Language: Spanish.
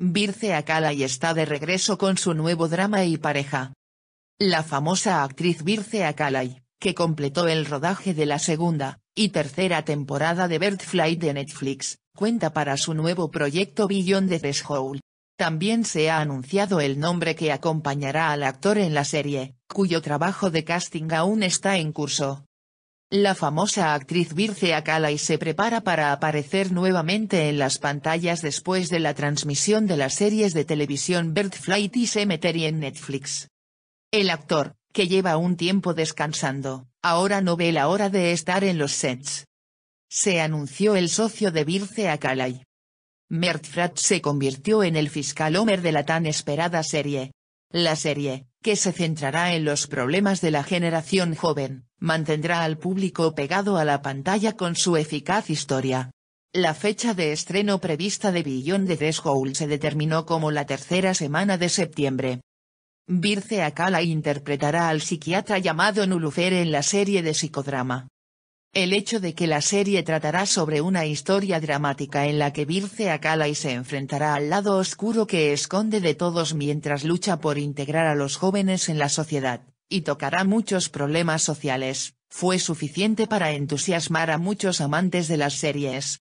Virce Acalay está de regreso con su nuevo drama y pareja. La famosa actriz Virce Akalay, que completó el rodaje de la segunda y tercera temporada de Bird Flight de Netflix, cuenta para su nuevo proyecto Billion the Threshold. También se ha anunciado el nombre que acompañará al actor en la serie, cuyo trabajo de casting aún está en curso. La famosa actriz Virce Akalay se prepara para aparecer nuevamente en las pantallas después de la transmisión de las series de televisión Bird Flight y Cemetery en Netflix. El actor, que lleva un tiempo descansando, ahora no ve la hora de estar en los sets. Se anunció el socio de Virce Akalay. Mert Frat se convirtió en el fiscal Homer de la tan esperada serie. La serie, que se centrará en los problemas de la generación joven, mantendrá al público pegado a la pantalla con su eficaz historia. La fecha de estreno prevista de Billon de Threshold se determinó como la tercera semana de septiembre. Birce Akala interpretará al psiquiatra llamado Nulufer en la serie de psicodrama el hecho de que la serie tratará sobre una historia dramática en la que Virce acala y se enfrentará al lado oscuro que esconde de todos mientras lucha por integrar a los jóvenes en la sociedad, y tocará muchos problemas sociales, fue suficiente para entusiasmar a muchos amantes de las series,